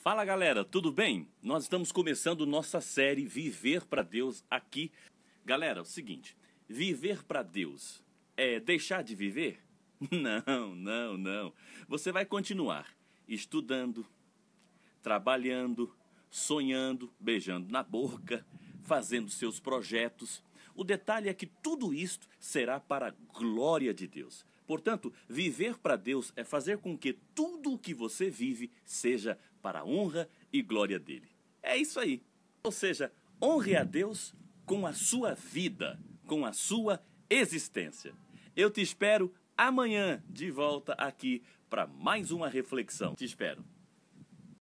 Fala galera, tudo bem? Nós estamos começando nossa série Viver para Deus aqui. Galera, é o seguinte: viver para Deus é deixar de viver? Não, não, não. Você vai continuar estudando, trabalhando, sonhando, beijando na boca, fazendo seus projetos, o detalhe é que tudo isto será para a glória de Deus. Portanto, viver para Deus é fazer com que tudo o que você vive seja para a honra e glória dele. É isso aí. Ou seja, honre a Deus com a sua vida, com a sua existência. Eu te espero amanhã de volta aqui para mais uma reflexão. Te espero.